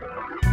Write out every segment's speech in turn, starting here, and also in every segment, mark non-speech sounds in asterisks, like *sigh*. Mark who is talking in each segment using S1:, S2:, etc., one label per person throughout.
S1: Thank you.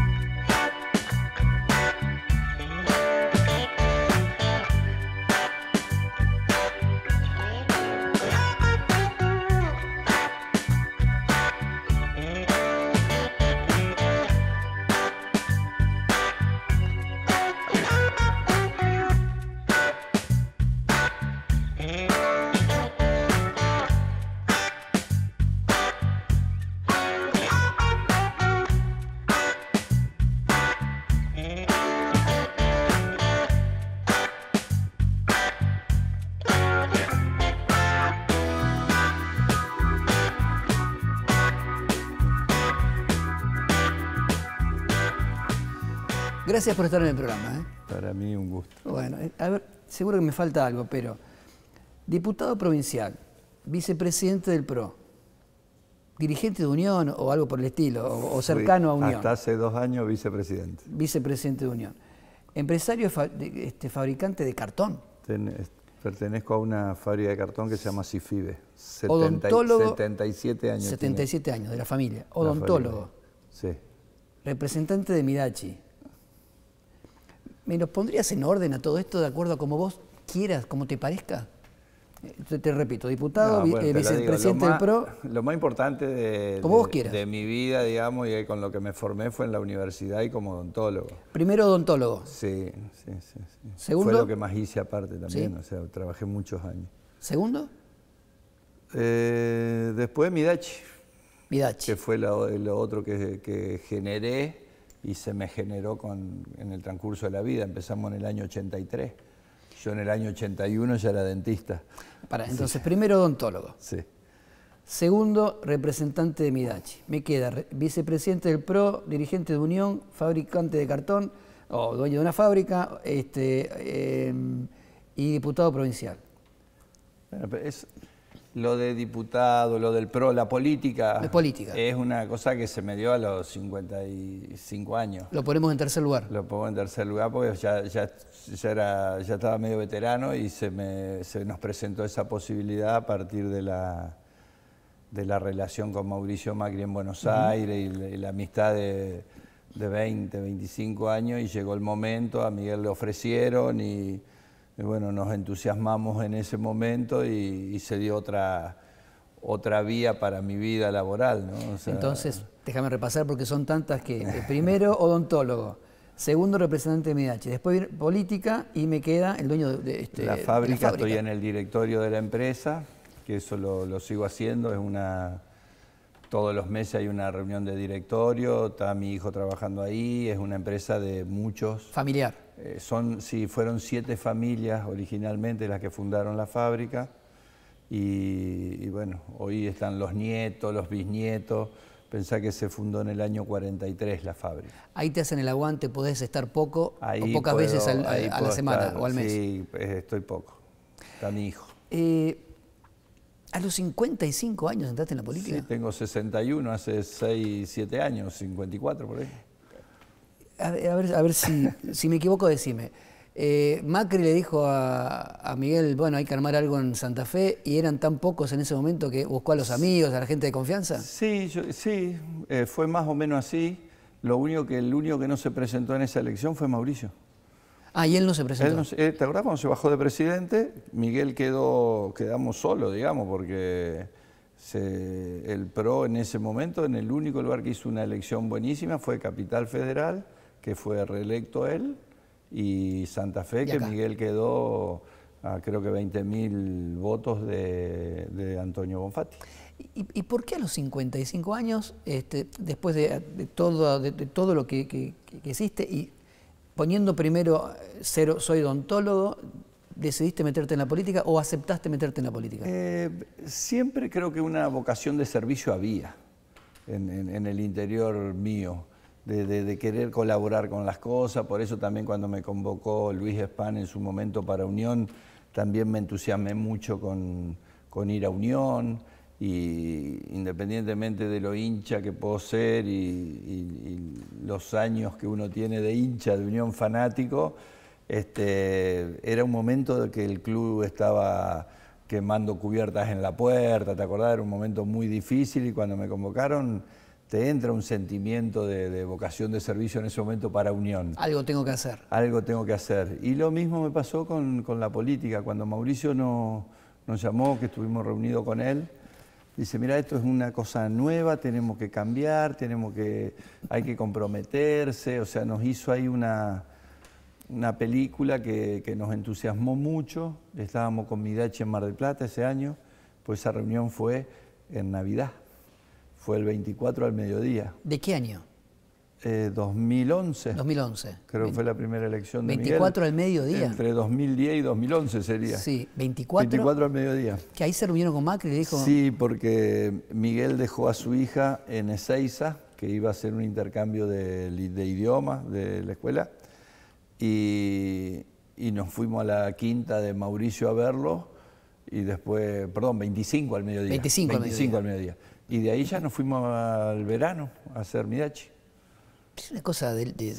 S1: Gracias por estar en el programa. ¿eh?
S2: Para mí un gusto.
S1: Bueno, eh, a ver, seguro que me falta algo, pero diputado provincial, vicepresidente del PRO, dirigente de Unión o algo por el estilo, o, cercano a Unión. Hasta
S2: hace dos años vicepresidente.
S1: Vicepresidente de Unión. Empresario este, fabricante de cartón.
S2: pertenezco a una fábrica de cartón que se llama Cifibe. Odontólogo. 77 años. 77 años, de la familia. Odontólogo. Sí.
S1: Representante de Mirachi. ¿Me los pondrías en orden a todo esto de acuerdo a como vos quieras, como te parezca? Te, repito, diputado, eh, vicepresidente del PRO.
S2: Lo más importante de, mi vida, digamos, y con lo que me formé fue en la universidad y como odontólogo.
S1: Primero odontólogo.
S2: Sí, sí, sí. Segundo. Fue lo que más hice aparte también, o sea, trabajé muchos años. ¿Segundo? Eh, después Midachi. Midachi. Que fue lo, otro que, que generé y se me generó con, en el transcurso de la vida. Empezamos en el año 83. Yo en el año 81 ya era dentista.
S1: Para, entonces, primero odontólogo. Sí. Segundo, representante de Midachi. Me queda vicepresidente del PRO, dirigente de Unión, fabricante de cartón o dueño de una fábrica este, em, y diputado provincial. Bueno,
S2: es, lo de diputado, lo del PRO, la política. Es política. Es una cosa que se me dio a los 55 años.
S1: Lo ponemos en tercer lugar. Lo
S2: pongo en tercer lugar porque ya, ya, ya estaba medio veterano y se, me, se nos presentó esa posibilidad a partir de la, de la relación con Mauricio Macri en Buenos Aires y la, amistad de, de 20, 25 años y llegó el momento, a Miguel le ofrecieron y y bueno, nos entusiasmamos en ese momento y, se dio otra, otra vía para mi vida laboral. Entonces,
S1: déjame repasar porque son tantas que... Eh, primero, odontólogo. Segundo, representante de Mediachi, Después, política y me queda el dueño de, este, la, fábrica, Estoy en
S2: el directorio de la empresa, que eso lo, lo sigo haciendo. Es una todos los meses hay una reunión de directorio, está mi hijo trabajando ahí, es una empresa de muchos. Familiar. Eh, son, sí, fueron siete familias originalmente las que fundaron la fábrica y, bueno, hoy están los nietos, los bisnietos. Pensá que se fundó en el año 43 la fábrica.
S1: Ahí te hacen el aguante, podés estar poco o pocas veces a, la semana o al mes.
S2: Sí, eh, estoy poco. Está mi hijo.
S1: Eh, a los 55 años entraste en la política. Sí,
S2: tengo 61, hace 6, 7 años, 54 por ahí.
S1: A ver, a ver, si, me equivoco, decime. Eh, Macri le dijo a, Miguel, bueno, hay que armar algo en Santa Fe, y eran tan pocos en ese momento que buscó a los amigos, a la gente de confianza.
S2: Sí, sí, eh, fue más o menos así. Lo único que el único que no se presentó en esa elección fue Mauricio.
S1: Ahí él no se presentó.
S2: Eh, ¿Te cuando se bajó de presidente? Miguel quedó, quedamos solo, digamos, porque el PRO en ese momento, en el único lugar que hizo una elección buenísima fue Capital Federal, que fue reelecto él, y Santa Fe, que Miguel quedó a creo que 20.000
S1: votos de, Antonio Bonfatti. ¿Y, por qué a los 55 años, este, después de, todo, de, todo lo que, que, existe y poniendo primero eh, cero, soy odontólogo, decidiste meterte en la política o aceptaste meterte en la política?
S2: Eh, siempre creo que una vocación de servicio había en, el interior mío, de, querer colaborar con las cosas. Por eso también cuando me convocó Luis Espán en su momento para Unión, también me entusiasmé mucho con, con ir a Unión y independientemente de lo hincha que puedo ser y, los años que uno tiene de hincha, de unión fanático, este, era un momento de que el club estaba quemando cubiertas en la puerta, ¿te acordás? Era un momento muy difícil y cuando me convocaron te entra un sentimiento de, vocación de servicio en ese momento para Unión.
S1: Algo tengo que hacer.
S2: Algo tengo que hacer. Y lo mismo me pasó con, con la política, cuando Mauricio nos llamó, que estuvimos reunidos con él, dice, mira, esto es una cosa nueva, tenemos que cambiar, tenemos que, hay que comprometerse, o sea, nos hizo ahí una, una película que, nos entusiasmó mucho, estábamos con Midachi en Mar del Plata ese año, pues esa reunión fue en Navidad, fue el 24 al mediodía.
S1: ¿De qué año?
S2: 2011. Eh, 2011. Creo que fue la primera elección de 24 al mediodía. Entre 2010 y 2011 sería. Sí, 24. 24 al mediodía.
S1: Que ahí se reunieron con Macri y dijo...
S2: Sí, porque Miguel dejó a su hija en Ezeiza, que iba a hacer un intercambio de, idiomas de la escuela, y, nos fuimos a la quinta de Mauricio a verlo, y después, perdón, 25 al mediodía. 25, al al mediodía. Y de ahí ya nos fuimos al
S1: verano a hacer Midachi. Es una cosa de...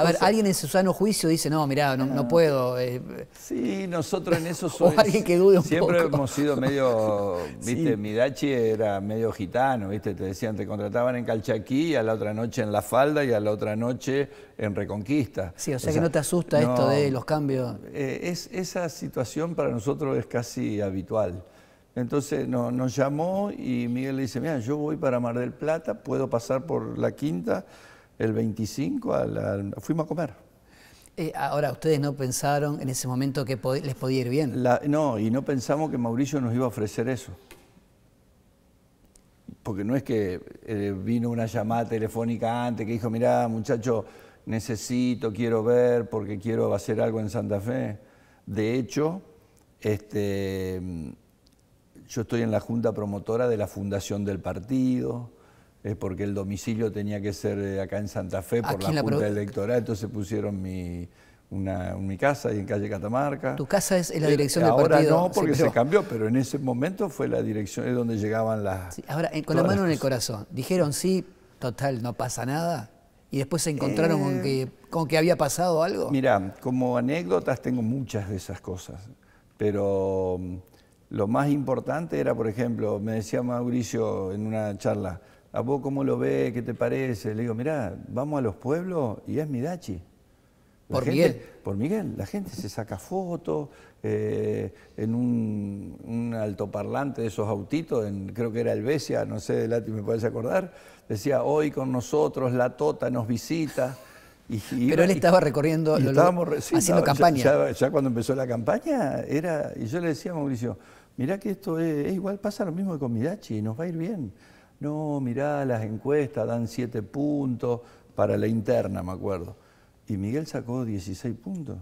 S1: a ver, alguien en su sano juicio dice, no, mirá, no, ah. puedo. Eh, sí, nosotros en eso *laughs* somos... alguien que dude un Siempre hemos
S2: sido medio, *laughs* viste, Midachi era medio gitano, viste, te decían, te contrataban en Calchaquí, a la otra noche en La Falda y a la otra noche en Reconquista. Sí, o sea, que no te asusta esto de los cambios. Eh, es, esa situación para nosotros es casi habitual. Entonces nos llamó y Miguel le dice, mira, yo voy para Mar del Plata, puedo pasar por la quinta el 25 fuimos a comer.
S1: Eh, ahora, ¿ustedes no pensaron en ese momento que les podía ir bien? no, y no pensamos que
S2: Mauricio nos iba a ofrecer eso. Porque no es que eh, vino una llamada telefónica antes que dijo, mirá, muchacho, necesito, quiero ver, porque quiero hacer algo en Santa Fe. De hecho, este, yo estoy en la junta promotora de la fundación del partido es porque el domicilio tenía que ser eh, acá en Santa Fe ah, por la, Junta electoral, entonces pusieron mi, mi casa y en calle Catamarca. ¿Tu casa es la eh, dirección del ahora partido? Ahora no, porque se, cambió, pero en ese momento fue la dirección, es donde llegaban las...
S1: ahora, eh, con la mano en el corazón, dijeron sí, total, no pasa nada, y después se encontraron que, con que había pasado algo.
S2: Mira, como anécdotas tengo muchas de esas cosas, pero mm, lo más importante era, por ejemplo, me decía Mauricio en una charla, ¿a vos cómo lo ve? ¿Qué te parece? Le digo, mirá, vamos a los pueblos y es Midachi. por Miguel. Por Miguel. La gente se saca fotos eh, en un, altoparlante de esos autitos, en, creo que era el no sé, Lati, me puedes acordar. Decía, hoy con nosotros la Tota nos visita. Y, Pero él estaba
S1: recorriendo, haciendo campaña. Ya,
S2: cuando empezó la campaña, era y yo le decía a Mauricio, mirá que esto es, igual, pasa lo mismo que con Midachi, nos va a ir bien no, mirá, las encuestas dan 7 puntos para la interna, me acuerdo. Y Miguel sacó 16 puntos.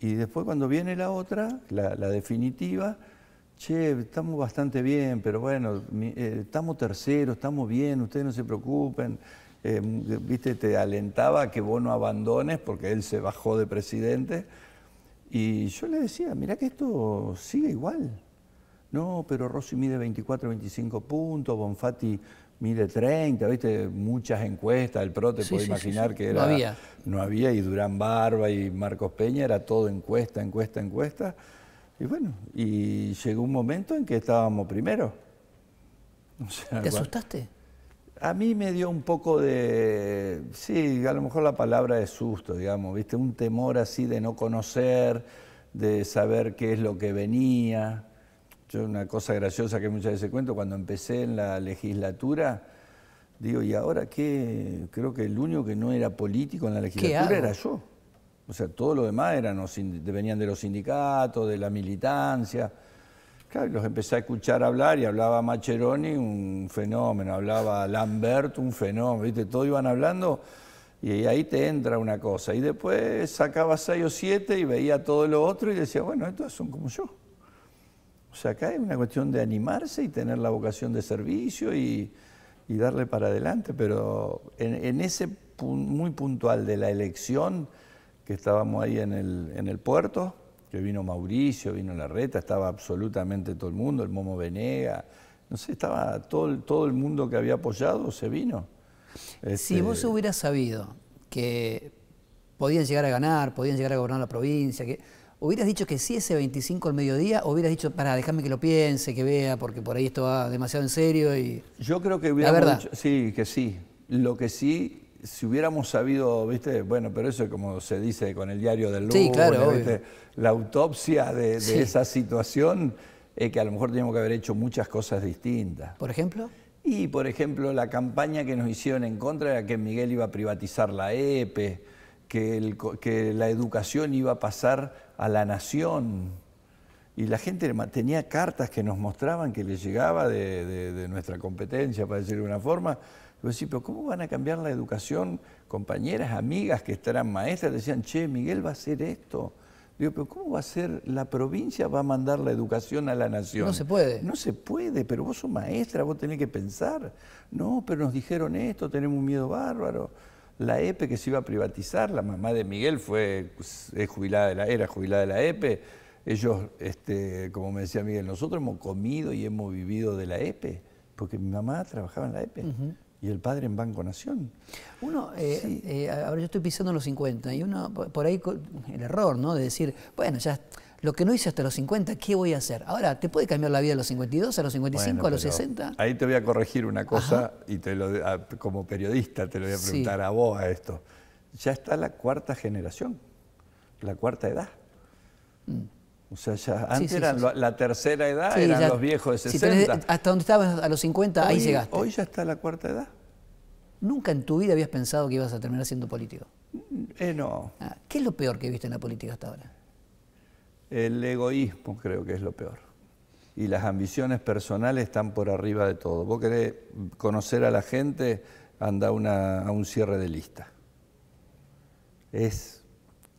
S2: Y después cuando viene la otra, la, definitiva, che, estamos bastante bien, pero bueno, eh, estamos terceros, estamos bien, ustedes no se preocupen. Eh, viste, te alentaba que vos no abandones porque él se bajó de presidente. Y yo le decía, mirá que esto sigue igual. No, pero Rossi mide 24, 25 puntos, Bonfatti mide 30, ¿viste? Muchas encuestas, el PRO te puede imaginar que era, no había. no había, y Durán Barba y Marcos Peña, era todo encuesta, encuesta, encuesta. Y bueno, y llegó un momento en que estábamos primero. *laughs* ¿Te
S1: asustaste?
S2: A mí me dio un poco de, sí, a lo mejor la palabra es susto, digamos, ¿viste? Un temor así de no conocer, de saber qué es lo que venía. Yo una cosa graciosa que muchas veces cuento, cuando empecé en la legislatura, digo, ¿y ahora qué? Creo que el único que no era político en la legislatura era yo. O sea, todo lo demás eran venían de los sindicatos, de la militancia. Claro, los empecé a escuchar hablar y hablaba Maceroni un fenómeno, hablaba Lambert, un fenómeno, ¿viste? Todos iban hablando y ahí te entra una cosa. Y después sacaba seis o siete y veía todo lo otro y decía, bueno, estos son como yo. O sea, acá es una cuestión de animarse y tener la vocación de servicio y, darle para adelante, pero en, ese muy puntual de la elección, que estábamos ahí en el, puerto, que vino Mauricio, vino Larreta, estaba absolutamente todo el mundo, el Momo Venega, no sé, estaba todo el, todo el mundo que había apoyado, se vino. Si este, vos
S1: hubieras sabido que podían llegar a ganar, podían llegar a gobernar la provincia, que ¿Hubieras dicho que sí ese 25 al mediodía? ¿O hubieras dicho, para, déjame que lo piense, que vea, porque por ahí esto va demasiado en serio? y Yo creo que hubiéramos verdad.
S2: sí, que sí. Lo que sí, si hubiéramos sabido, viste, bueno, pero eso es como se dice con el diario del lunes, la autopsia de, esa situación, es que a lo mejor teníamos que haber hecho muchas cosas distintas. ¿Por ejemplo? Y, por ejemplo, la campaña que nos hicieron en contra era que Miguel iba a privatizar la EPE, que, la educación iba a pasar a la nación. Y la gente tenía cartas que nos mostraban que les llegaba de, nuestra competencia, para decirlo de una forma. Yo decía, pero ¿cómo van a cambiar la educación? Compañeras, amigas que estarán maestras decían, che, Miguel va a hacer esto. Digo, pero ¿cómo va a ser? La provincia va a mandar la educación a la nación. No se puede. No se puede, pero vos sos maestra, vos tenés que pensar. No, pero nos dijeron esto, tenemos un miedo bárbaro la EPE que se iba a privatizar, la mamá de Miguel fue, pues, jubilada de la, era jubilada de la EPE, ellos, este, como me decía Miguel, nosotros hemos comido y hemos vivido de la EPE, porque mi mamá trabajaba en la EPE. Y el padre en Banco Nación.
S1: Uno, eh, eh, ahora yo estoy pisando los 50, y uno por ahí el error, ¿no? De decir, bueno, ya lo que no hice hasta los 50, ¿qué voy a hacer? Ahora, ¿te puede cambiar la vida a los 52, a los 55, a los 60?
S2: Ahí te voy a corregir una cosa y te lo, como periodista te lo voy a preguntar a vos a esto. Ya está la cuarta generación, la cuarta edad. Mm. O sea, ya antes la, tercera edad, eran los viejos de 60.
S1: hasta dónde estabas a los 50, ahí llegaste. Hoy ya está la cuarta edad. ¿Nunca en tu vida habías pensado que ibas a terminar siendo político? Eh, no. Ah, ¿Qué es lo peor que viste en la política hasta ahora?
S2: El egoísmo creo que es lo peor. Y las ambiciones personales están por arriba de todo. Vos querés conocer a la gente, anda a un cierre de lista. Es,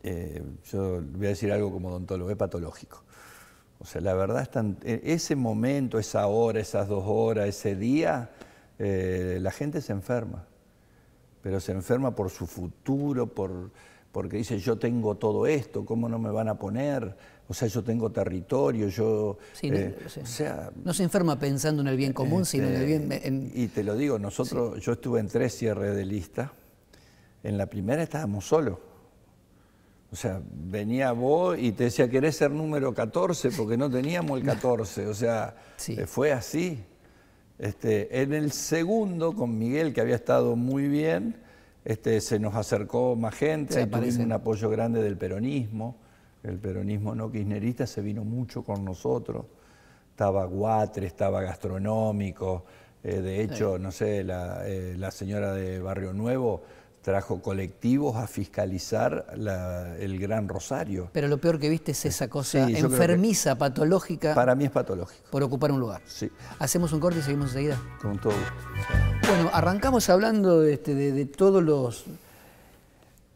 S2: eh, yo voy a decir algo como odontólogo, es patológico. O sea, la verdad, es tan, e, ese momento, esa hora, esas dos horas, ese día, eh, la gente se enferma. Pero se enferma por su futuro, por, porque dice yo tengo todo esto, ¿cómo no me van a poner? o sea, yo tengo territorio, yo... no, eh, sea,
S1: no se enferma pensando en el bien común, sino en el bien...
S2: Este, y te lo digo, nosotros, yo estuve en tres cierres de lista, en la primera estábamos solos. O sea, venía vos y te decía, querés ser número 14, porque no teníamos el 14. *laughs* O sea, eh, fue así. Este, en el segundo, con Miguel, que había estado muy bien, este, se nos acercó más gente, tuvimos un apoyo grande del peronismo el peronismo no kirchnerista se vino mucho con nosotros. Estaba Guatre, estaba Gastronómico, eh, de hecho, no sé, eh, la, señora de Barrio Nuevo trajo colectivos a fiscalizar el Gran Rosario.
S1: Pero lo peor que viste es esa cosa enfermiza, patológica. Para mí es patológico. Por ocupar un lugar. Sí. Hacemos un corte y seguimos enseguida.
S2: Con todo gusto.
S1: Bueno, arrancamos hablando este, de todos los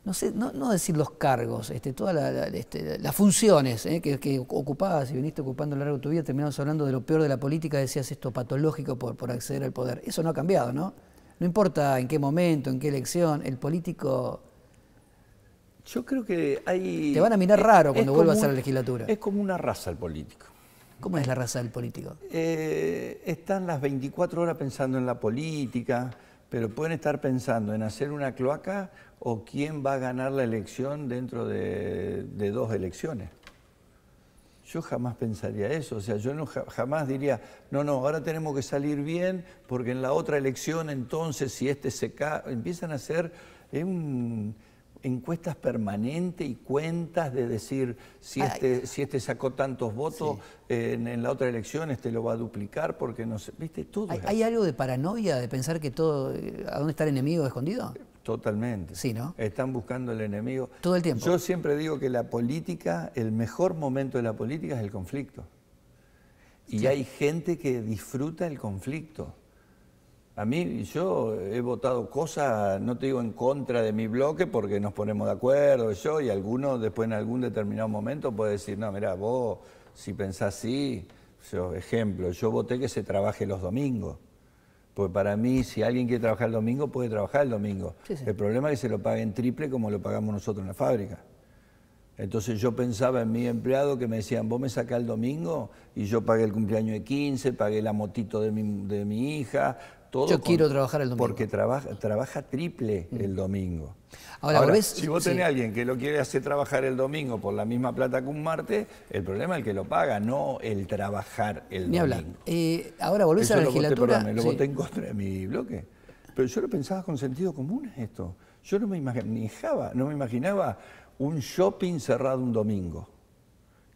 S1: no sé, no, decir los cargos, este, todas este, las funciones eh, que, ocupabas y viniste ocupando a lo largo de tu vida, terminamos hablando de lo peor de la política, decías esto patológico por, acceder al poder. Eso no ha cambiado, ¿no? No importa en qué momento, en qué elección, el político... Yo creo que hay... Te van a mirar raro cuando vuelvas a la legislatura. Es como una raza el político. ¿Cómo es la raza del político?
S2: Eh, están las 24 horas pensando en la política, pero pueden estar pensando en hacer una cloaca o quién va a ganar la elección dentro de, dos elecciones. Yo jamás pensaría eso, o sea, yo no, jamás diría, no, no, ahora tenemos que salir bien porque en la otra elección entonces si este se cae, empiezan a hacer un encuestas permanentes y cuentas de decir si este, si este sacó tantos votos en, la otra elección, este lo va a duplicar porque no sé, viste, todo.
S1: ¿Hay, algo de paranoia de pensar que todo, eh, a dónde está el enemigo escondido?
S2: Totalmente. Sí, ¿no? Están buscando el enemigo. Todo el tiempo. Yo siempre digo que la política, el mejor momento de la política es el conflicto. Y hay gente que disfruta el conflicto. A mí, yo he votado cosas, no te digo en contra de mi bloque, porque nos ponemos de acuerdo yo, y alguno después en algún determinado momento puede decir, no, mira, vos, si pensás así, yo, ejemplo, yo voté que se trabaje los domingos. pues para mí, si alguien quiere trabajar el domingo, puede trabajar el domingo. El problema es que se lo paguen triple como lo pagamos nosotros en la fábrica. Entonces yo pensaba en mi empleado que me decían, vos me sacás el domingo y yo pagué el cumpleaños de 15, pagué la motito de mi, de mi hija, yo quiero trabajar el domingo. Porque trabaja, trabaja triple mm. el domingo. Ahora, si vos tenés a alguien que lo quiere hacer trabajar el domingo por la misma plata que un martes, el problema es el que lo paga, no el trabajar el domingo.
S1: Eh, ahora volvés a la legislatura. lo en
S2: mi bloque. Pero yo lo pensaba con sentido común esto. Yo no me imaginaba, no me imaginaba un shopping cerrado un domingo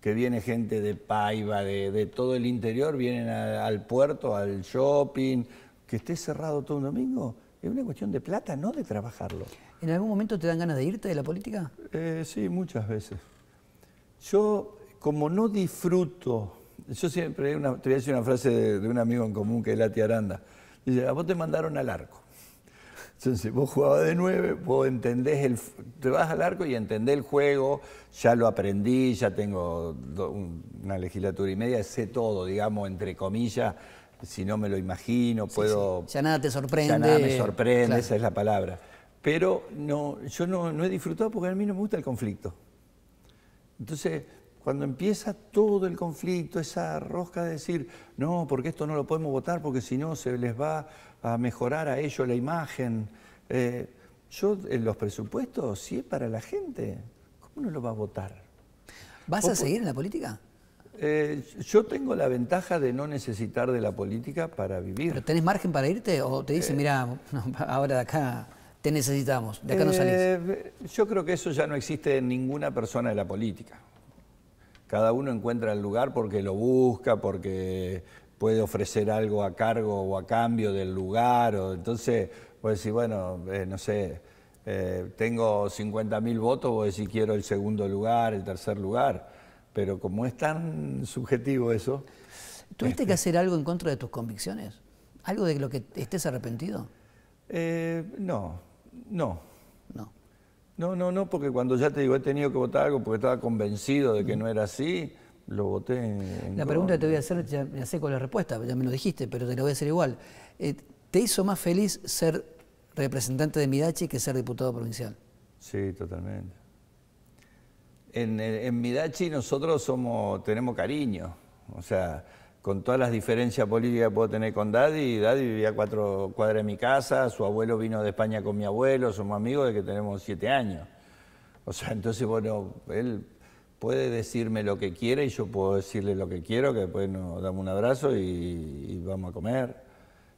S2: que viene gente de Paiva, de, todo el interior, vienen al puerto, al shopping, que esté cerrado todo un domingo, es una cuestión de plata, no de trabajarlo.
S1: ¿En algún momento te dan ganas de irte de la política?
S2: Eh, sí, muchas veces. Yo, como no disfruto, yo siempre, te voy a decir una frase de, un amigo en común que es la Aranda, dice, a vos te mandaron al arco. Entonces, vos jugabas de nueve, vos entendés el. Te vas al arco y entendés el juego, ya lo aprendí, ya tengo una legislatura y media, sé todo, digamos, entre comillas, si no me lo imagino, puedo... Ya nada te sorprende. Ya nada me sorprende, esa es la palabra. Pero no, yo no, he disfrutado porque a mí no me gusta el conflicto. Entonces, cuando empieza todo el conflicto, esa rosca de decir, no, porque esto no lo podemos votar, porque si no se les va a mejorar a ellos la imagen. Eh, yo, en los presupuestos, si es para la gente.
S1: ¿Cómo no lo va a votar? ¿Vas a seguir en la política?
S2: Eh, yo tengo la ventaja de no necesitar de la política para vivir.
S1: ¿Pero tenés margen para irte o te dicen, eh. mira, ahora de acá te necesitamos, de acá no salís?
S2: Eh, yo creo que eso ya no existe en ninguna persona de la política. Cada uno encuentra el lugar porque lo busca, porque puede ofrecer algo a cargo o a cambio del lugar. O, entonces, pues decir, bueno, no sé, tengo 50.000 votos, vos decís quiero el segundo lugar, el tercer lugar pero como es tan subjetivo eso...
S1: ¿Tuviste que este, hacer algo en contra de tus convicciones? ¿Algo de lo que estés arrepentido? Eh, no, no. No.
S2: No, no, no, porque cuando ya te digo, he tenido que votar algo porque estaba convencido de que mm. no era así, lo voté la pregunta que te
S1: voy a hacer, ya, sé con la respuesta, ya me lo dijiste, pero te la voy a hacer igual. Eh, ¿Te hizo más feliz ser representante de Midachi que ser diputado provincial?
S2: Sí, totalmente. Eh, en, Midachi nosotros tenemos cariño, o sea, con todas las diferencias políticas que puedo tener con Daddy, Daddy vivía cuatro cuadras de mi casa, su abuelo vino de España con mi abuelo, somos amigos de que tenemos siete años. O sea, entonces, bueno, él puede decirme lo que quiere y yo puedo decirle lo que quiero, que después nos damos un abrazo y, vamos a comer.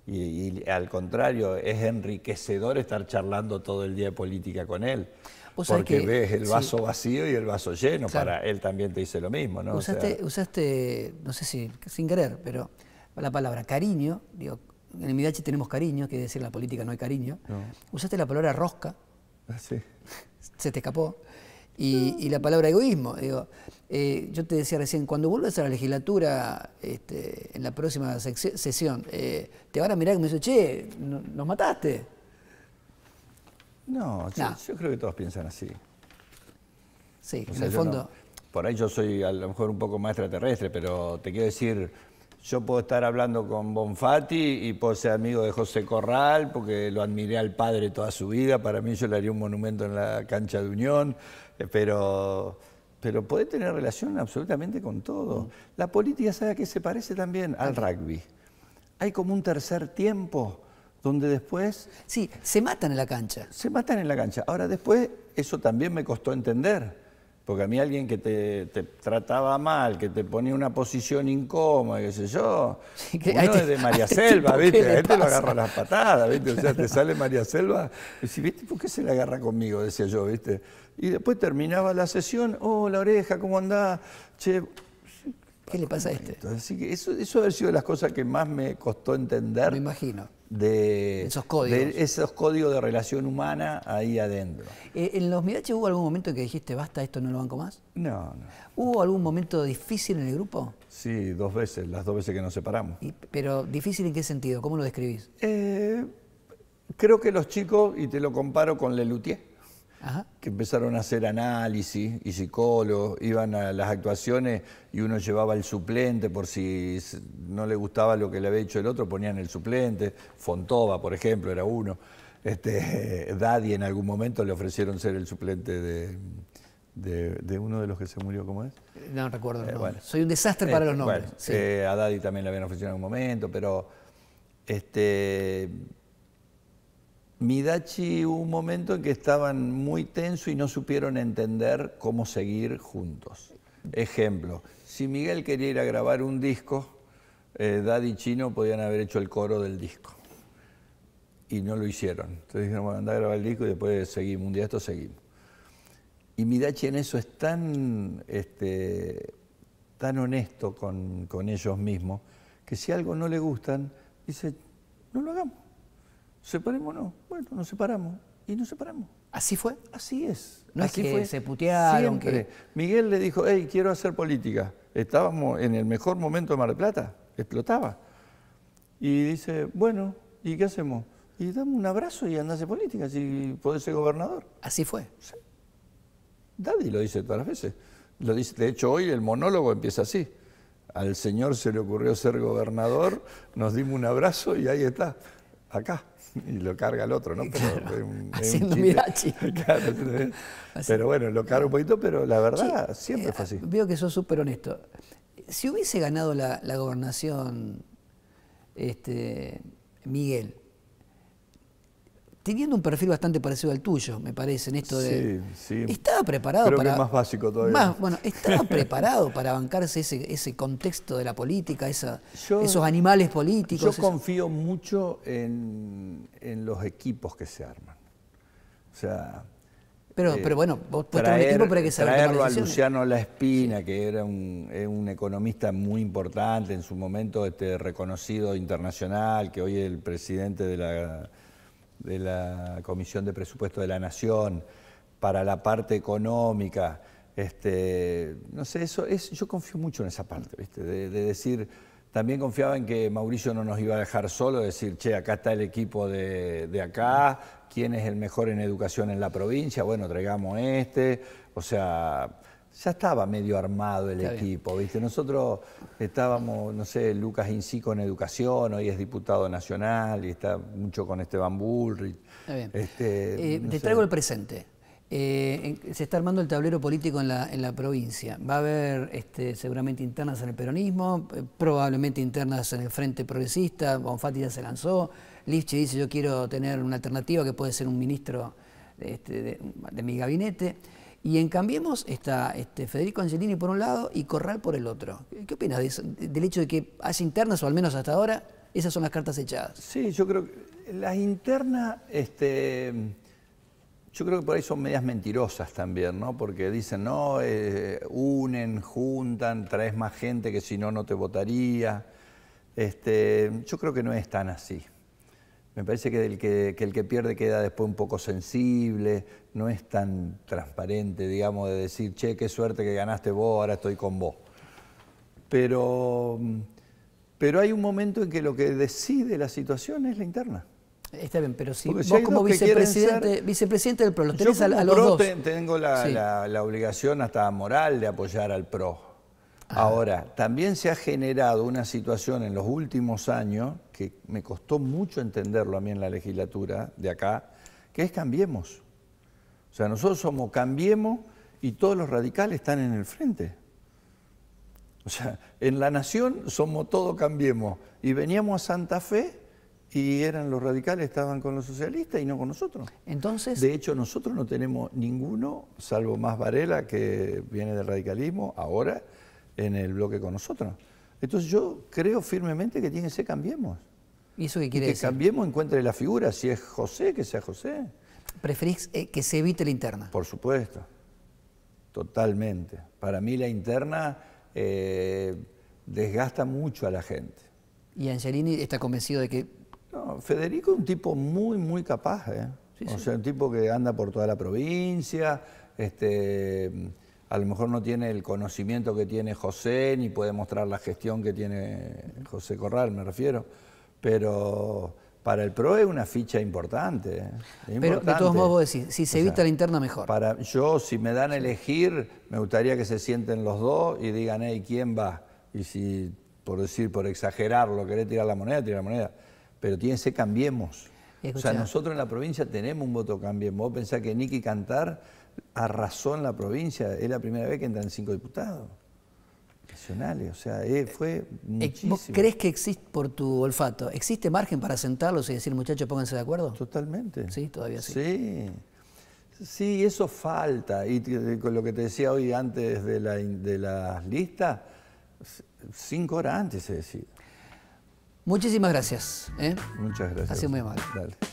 S2: y al contrario, es enriquecedor estar charlando todo el día de política con él. Porque ves el vaso vacío y el vaso lleno, para él también te dice lo mismo,
S1: Usaste, no sé si sin querer, pero la palabra cariño, digo, en el Midachi tenemos cariño, quiere decir en la política no hay cariño. Usaste la palabra rosca,
S2: ah, *laughs* se
S1: te escapó, y, la palabra egoísmo. Digo, eh, yo te decía recién, cuando vuelvas a la legislatura este, en la próxima sesión, eh, te van a mirar y me dice, che, nos mataste.
S2: No, Yo, creo que todos piensan así.
S1: Sí, en el fondo...
S2: por ahí yo soy a lo mejor un poco más extraterrestre, pero te quiero decir, yo puedo estar hablando con Bonfatti y puedo ser amigo de José Corral, porque lo admiré al padre toda su vida. Para mí yo le haría un monumento en la cancha de Unión, eh, pero, pero puede tener relación absolutamente con todo. La política, ¿sabe a qué se parece también? Al rugby. Hay como un tercer tiempo donde después... Sí, se matan en la cancha. Se matan en la cancha. Ahora después, eso también me costó entender, porque a mí alguien que te, trataba mal, que te ponía una posición incómoda, qué sé yo,
S1: uno es de María *laughs* Selva, ¿viste? A este lo agarra las
S2: patadas, ¿viste? O sea, te *laughs* sale María Selva y si ¿viste? ¿Por qué se le agarra conmigo? Decía yo, ¿viste? Y después terminaba la sesión, oh, la oreja, ¿cómo anda Che... ¿Qué le pasa a este? Así que eso, eso ha sido de las cosas que más me costó entender. Me imagino de esos
S1: códigos de, relación humana ahí adentro. Eh, ¿En los Miraches, hubo algún momento en que dijiste, basta, esto no lo banco más? No, no. ¿Hubo algún momento difícil en el grupo? Sí, dos veces,
S2: las dos veces que nos separamos.
S1: ¿Pero difícil en qué sentido? ¿Cómo lo describís? Eh, creo que los chicos, y te lo comparo con Lelutier,
S2: que empezaron a hacer análisis y psicólogos, iban a las actuaciones y uno llevaba el suplente por si no le gustaba lo que le había hecho el otro, ponían el suplente, Fontova, por ejemplo, era uno. Este, *laughs* Daddy en algún momento le ofrecieron ser el suplente de, uno de los que se murió, ¿cómo es?
S1: No recuerdo. Eh, Soy un desastre para eh, los nombres. Eh,
S2: a Daddy también le habían ofrecido en algún momento, pero este, Midachi hubo un momento en que estaban muy tenso y no supieron entender cómo seguir juntos. Ejemplo, si Miguel quería ir a grabar un disco, Dad eh, Daddy y Chino podían haber hecho el coro del disco. Y no lo hicieron. Entonces dijeron, bueno, anda a grabar el disco y después seguimos, un día esto seguimos. Y Midachi en eso es tan, este, tan honesto con, con ellos mismos que si algo no le gustan, dice, no lo hagamos. Separémonos. Bueno, nos separamos. Y nos separamos. ¿Así fue? Así es. No Así es que fue. se putearon. Miguel le dijo, hey, quiero hacer política. Estábamos en el mejor momento de Mar del Plata. Explotaba. Y dice, bueno, ¿y qué hacemos? Y dame un abrazo y a hacer política, si podés ser gobernador. Así fue. Sí. Daddy lo dice todas las veces. Lo dice, de hecho, hoy el monólogo empieza así. Al señor se le ocurrió ser gobernador, nos dimos un abrazo y ahí está acá y lo carga el otro, ¿no? Pero haciendo mirachi. *laughs* *laughs* pero bueno, lo carga un poquito, pero la verdad siempre es eh, fue así.
S1: Veo que sos súper honesto. Si hubiese ganado la, la gobernación, este, Miguel, teniendo un perfil bastante parecido al tuyo, me parece, en esto de...
S2: Sí, sí. Estaba preparado para... más básico todavía.
S1: bueno, *laughs* estaba preparado para bancarse ese, contexto de la política, esos animales políticos. Yo
S2: confío mucho en, los equipos que se arman. O sea...
S1: Pero, eh, pero bueno, vos traer, equipo para que se Traerlo a Luciano
S2: La Espina, que era un, un, economista muy importante en su momento, este, reconocido internacional, que hoy es el presidente de la de la Comisión de Presupuesto de la Nación, para la parte económica. Este, no sé, eso es, yo confío mucho en esa parte, ¿viste? De, decir, también confiaba en que Mauricio no nos iba a dejar solo, decir, che, acá está el equipo de, de acá, quién es el mejor en educación en la provincia, bueno, traigamos este, o sea, ya estaba medio armado el equipo, ¿viste? Nosotros estábamos, no sé, Lucas Incico en Educación, hoy es diputado nacional y está mucho con Esteban Bullrich. Está bien. Este, eh, te traigo el
S1: presente. Eh, se está armando el tablero político en la, en la provincia. Va a haber este, seguramente internas en el peronismo, eh, probablemente internas en el Frente Progresista. Bonfatti ya se lanzó. Lifchi dice: Yo quiero tener una alternativa que puede ser un ministro este, de mi gabinete. Y en Cambiemos está este, Federico Angelini por un lado y Corral por el otro. ¿Qué opinas del hecho de que haya internas, o al menos hasta ahora, esas son las cartas echadas? Sí, yo creo que las internas,
S2: este, yo creo que por ahí son medias mentirosas también, ¿no? Porque dicen, no, eh, unen, juntan, traes más gente que si no, no te votaría. Este, yo creo que no es tan así. Me parece que el que, pierde queda después un poco sensible, no es tan transparente, digamos, de decir, che, qué suerte que ganaste vos, ahora estoy con vos. Pero, pero hay un momento en que lo que decide la situación es la interna.
S1: Está bien, pero si vos como vicepresidente, del PRO, tenés a, los dos. tengo
S2: la, la, obligación hasta moral de apoyar al PRO. Ah. Ahora, también se ha generado una situación en los últimos años que me costó mucho entenderlo a mí en la legislatura de acá, que es cambiemos. O sea, nosotros somos cambiemos y todos los radicales están en el frente. O sea, en la nación somos todo cambiemos. Y veníamos a Santa Fe y eran los radicales, estaban con los socialistas y no con nosotros. Entonces. De hecho, nosotros no tenemos ninguno, salvo más Varela, que viene del radicalismo, ahora en el bloque con nosotros. Entonces yo
S1: creo firmemente que tiene que ser cambiemos. ¿Y eso qué quiere que
S2: cambiemos, encuentre la figura. Si es José, que sea José.
S1: ¿Preferís eh, que se evite la interna?
S2: Por supuesto. Totalmente. Para mí la interna eh, desgasta mucho a la gente.
S1: ¿Y Angelini está convencido de que.? No, Federico es un tipo muy, muy
S2: capaz. ¿eh? o sea, un tipo que anda por toda la provincia. Este, a lo mejor no tiene el conocimiento que tiene José, ni puede mostrar la gestión que tiene José Corral, me refiero pero para el PRO es una ficha importante. ¿eh? Pero de todos modos vos decís, si se evita la interna mejor. Para, yo, si me dan a elegir, me gustaría que se sienten los dos y digan, hey, ¿quién va? Y si, por decir, por exagerarlo, querés tirar la moneda, tirar la moneda. Pero ser cambiemos. O sea, nosotros en la provincia tenemos un voto cambiemos. Vos pensás que Nicky Cantar arrasó en la provincia, es la primera vez que entran cinco diputados nacionales, o sea, eh, fue eh, muchísimo. crees
S1: que existe, por tu olfato, existe margen para sentarlos y decir, muchachos, pónganse de acuerdo? Totalmente. Sí, todavía sí.
S2: Sí. Sí, eso falta. Y con lo que te decía hoy antes de la, de cinco horas antes se decide.
S1: Muchísimas gracias. ¿eh?
S2: Muchas gracias. Ha
S1: muy mal. Dale.